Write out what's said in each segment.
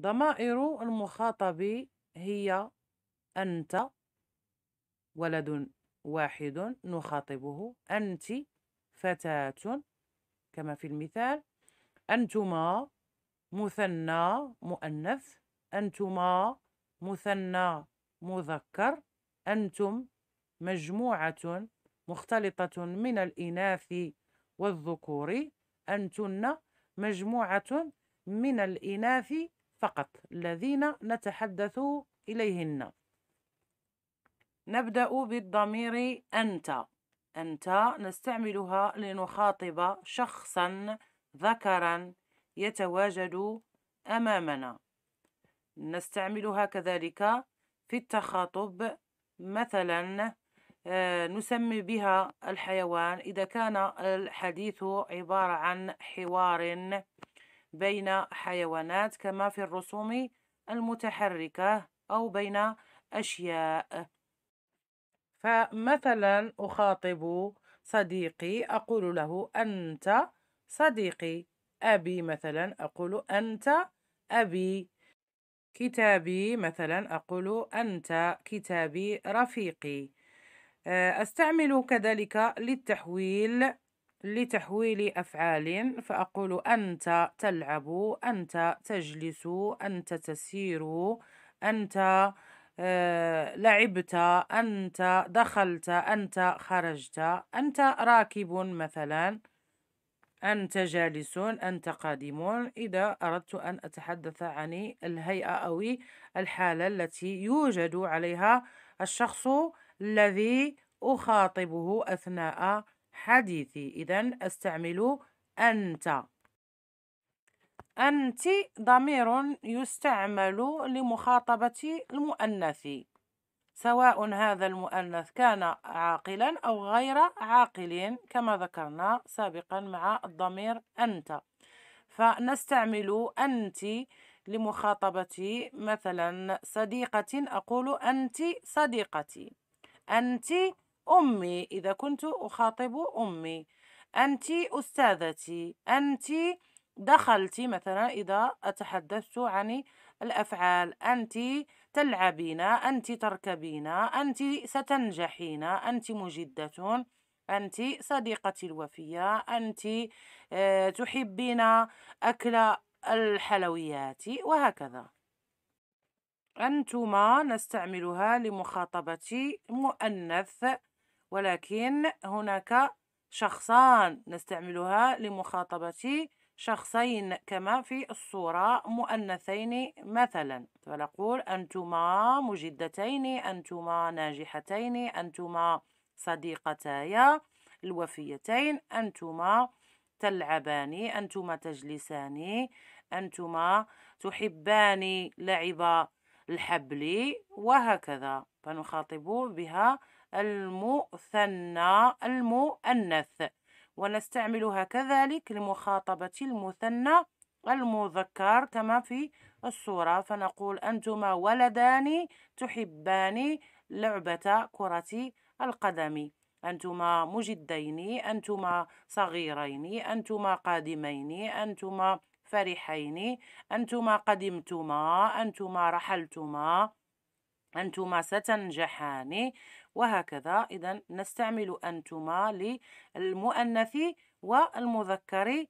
ضمائر المخاطب هي أنت ولد واحد نخاطبه أنت فتاة كما في المثال أنتما مثنى مؤنث أنتما مثنى مذكر أنتم مجموعة مختلطة من الإناث والذكور أنتن مجموعة من الإناث فقط الذين نتحدث إليهن نبدأ بالضمير أنت أنت نستعملها لنخاطب شخصا ذكرا يتواجد أمامنا نستعملها كذلك في التخاطب مثلا آه، نسمي بها الحيوان إذا كان الحديث عبارة عن حوار بين حيوانات كما في الرسوم المتحركة أو بين أشياء فمثلا أخاطب صديقي أقول له أنت صديقي أبي مثلا أقول أنت أبي كتابي مثلا أقول أنت كتابي رفيقي أستعمل كذلك للتحويل لتحويل أفعال فأقول أنت تلعب أنت تجلس أنت تسير أنت آه، لعبت أنت دخلت أنت خرجت أنت راكب مثلا أنت جالس أنت قادم إذا أردت أن أتحدث عن الهيئة أو الحالة التي يوجد عليها الشخص الذي أخاطبه أثناء حديثي إذا أستعمل أنت أنت ضمير يستعمل لمخاطبة المؤنث سواء هذا المؤنث كان عاقلا أو غير عاقل كما ذكرنا سابقا مع الضمير أنت فنستعمل أنت لمخاطبة مثلا صديقة أقول أنت صديقتي أنت أمي إذا كنت أخاطب أمي أنت أستاذتي أنت دخلت مثلا إذا أتحدثت عن الأفعال أنت تلعبين أنت تركبين أنت ستنجحين أنت مجدة أنت صديقتي الوفية أنت آه، تحبين أكل الحلويات وهكذا أنتما نستعملها لمخاطبة مؤنث ولكن هناك شخصان نستعملها لمخاطبة شخصين كما في الصورة مؤنثين مثلا فنقول أنتما مجدتين أنتما ناجحتين أنتما صديقتايا الوفيتين أنتما تلعبان أنتما تجلسان أنتما تحبان لعب الحبل وهكذا فنخاطب بها المثنى المؤنث ونستعملها كذلك لمخاطبة المثنى المذكر كما في الصورة فنقول أنتما ولدان تحبان لعبة كرة القدم أنتما مجدين أنتما صغيرين أنتما قادمين أنتما فرحين أنتما قدمتما أنتما رحلتما أنتما ستنجحان وهكذا إذا نستعمل أنتما للمؤنث والمذكر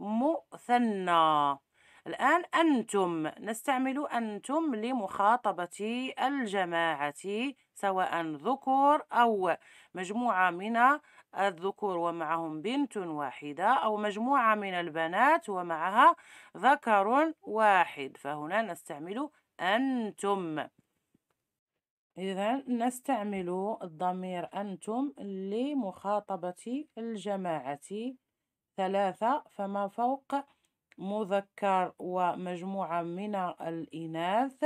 المثنى الآن أنتم نستعمل أنتم لمخاطبة الجماعة سواء ذكور أو مجموعة من الذكور ومعهم بنت واحدة أو مجموعة من البنات ومعها ذكر واحد فهنا نستعمل أنتم إذا نستعمل الضمير أنتم لمخاطبة الجماعة ثلاثة فما فوق مذكر ومجموعة من الإناث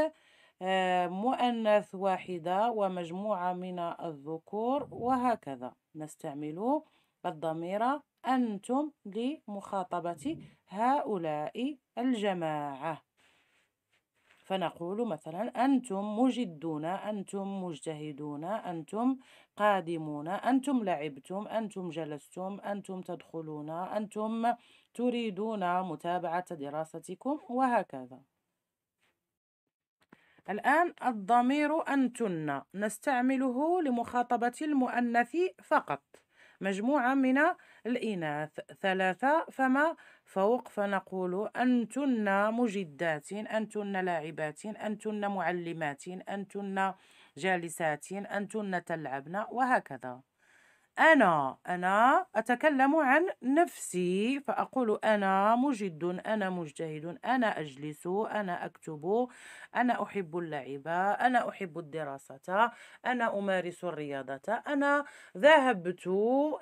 آه، مؤنث واحدة ومجموعة من الذكور وهكذا نستعمل الضمير أنتم لمخاطبة هؤلاء الجماعة فنقول مثلا أنتم مجدون أنتم مجتهدون أنتم قادمون أنتم لعبتم أنتم جلستم أنتم تدخلون أنتم تريدون متابعة دراستكم وهكذا الآن الضمير أنتن نستعمله لمخاطبة المؤنث فقط مجموعة من الإناث ثلاثة فما فوق فنقول أنتن مجدات أنتن لاعبات أنتن معلمات أنتن جالسات أنتن تلعبن وهكذا أنا أنا أتكلم عن نفسي فأقول أنا مجد أنا مجتهد أنا أجلس أنا أكتب أنا أحب اللعب أنا أحب الدراسة أنا أمارس الرياضة أنا ذهبت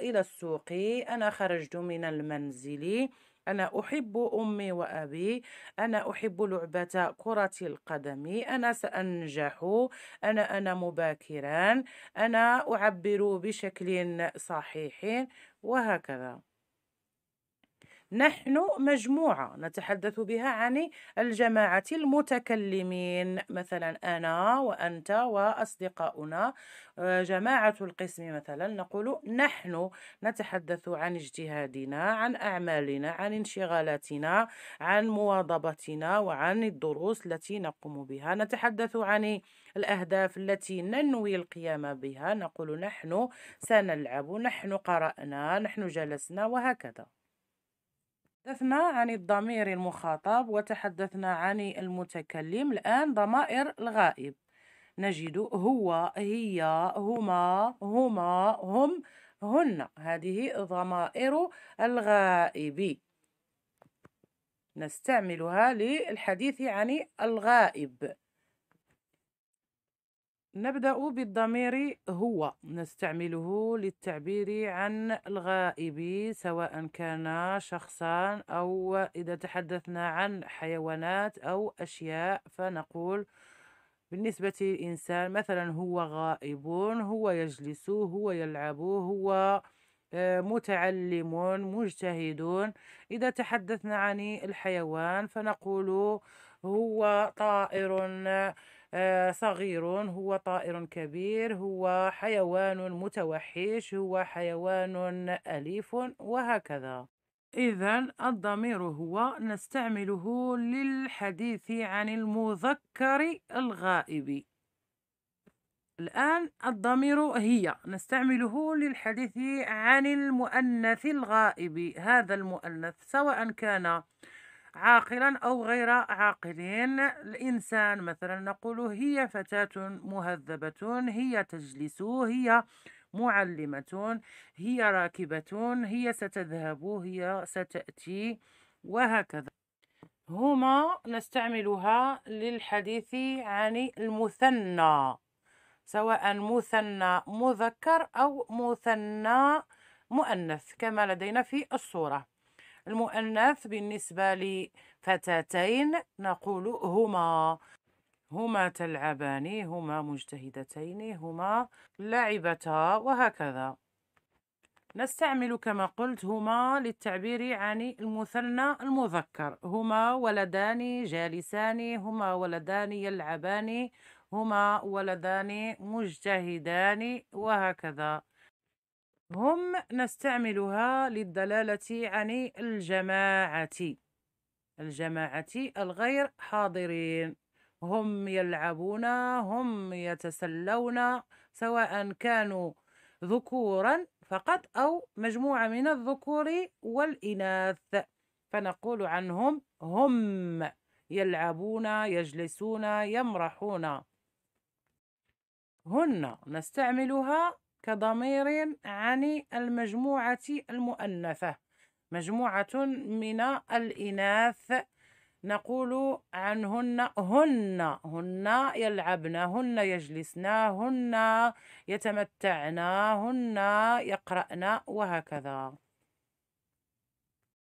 إلى السوق أنا خرجت من المنزل أنا أحب أمي وأبي أنا أحب لعبة كرة القدم أنا سأنجح أنا أنا مباكرا أنا أعبر بشكل صحيح وهكذا نحن مجموعة نتحدث بها عن الجماعة المتكلمين مثلا أنا وأنت وأصدقاؤنا آه، جماعة القسم مثلا نقول نحن نتحدث عن اجتهادنا عن أعمالنا عن انشغالاتنا عن مواظبتنا وعن الدروس التي نقوم بها نتحدث عن الأهداف التي ننوي القيام بها نقول نحن سنلعب نحن قرأنا نحن جلسنا وهكذا تحدثنا عن الضمير المخاطب وتحدثنا عن المتكلم الآن ضمائر الغائب نجد هو هي هما هما هم هن هذه ضمائر الغائب نستعملها للحديث عن الغائب نبدأ بالضمير هو نستعمله للتعبير عن الغائب سواء كان شخصا أو إذا تحدثنا عن حيوانات أو أشياء فنقول بالنسبة للإنسان مثلا هو غائب هو يجلس هو يلعب هو آه، متعلم مجتهد إذا تحدثنا عن الحيوان فنقول هو طائر آه، صغير هو طائر كبير هو حيوان متوحش هو حيوان أليف وهكذا إذا الضمير هو نستعمله للحديث عن المذكر الغائب الآن الضمير هي نستعمله للحديث عن المؤنث الغائب هذا المؤنث سواء كان عاقلا أو غير عاقلين الإنسان مثلا نقول هي فتاة مهذبة هي تجلس هي معلمة هي راكبة هي ستذهب هي ستأتي وهكذا هما نستعملها للحديث عن المثنى سواء مثنى مذكر أو مثنى مؤنث كما لدينا في الصورة المؤنث بالنسبة لفتاتين نقول هما هما تلعبان هما مجتهدتين هما لعبتا وهكذا نستعمل كما قلت هما للتعبير عن المثنى المذكر هما ولدان جالسان هما ولدان يلعبان هما ولدان مجتهدان وهكذا هم نستعملها للدلالة عن الجماعة الجماعة الغير حاضرين هم يلعبون هم يتسلون سواء كانوا ذكورا فقط أو مجموعة من الذكور والإناث فنقول عنهم هم يلعبون يجلسون يمرحون هن نستعملها كضمير عن المجموعة المؤنثة مجموعة من الإناث نقول عنهن هن هن يلعبن هن يجلسن هن يتمتعن هن يقرأن وهكذا